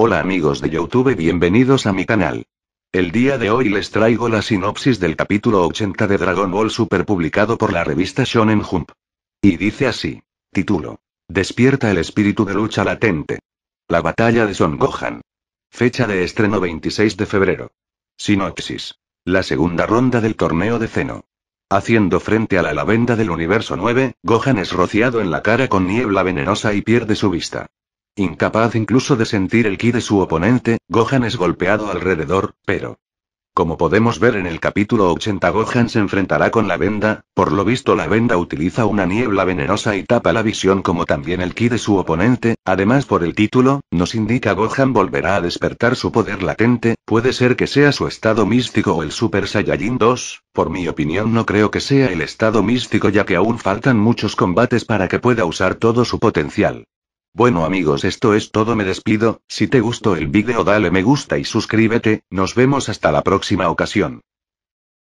Hola amigos de Youtube bienvenidos a mi canal. El día de hoy les traigo la sinopsis del capítulo 80 de Dragon Ball Super publicado por la revista Shonen Jump. Y dice así. Título. Despierta el espíritu de lucha latente. La batalla de Son Gohan. Fecha de estreno 26 de febrero. Sinopsis. La segunda ronda del torneo de Zeno. Haciendo frente a la lavenda del universo 9, Gohan es rociado en la cara con niebla venenosa y pierde su vista. Incapaz incluso de sentir el ki de su oponente, Gohan es golpeado alrededor, pero... Como podemos ver en el capítulo 80 Gohan se enfrentará con la venda, por lo visto la venda utiliza una niebla venenosa y tapa la visión como también el ki de su oponente, además por el título, nos indica Gohan volverá a despertar su poder latente, puede ser que sea su estado místico o el Super Saiyajin 2, por mi opinión no creo que sea el estado místico ya que aún faltan muchos combates para que pueda usar todo su potencial. Bueno amigos esto es todo me despido, si te gustó el vídeo dale me gusta y suscríbete, nos vemos hasta la próxima ocasión.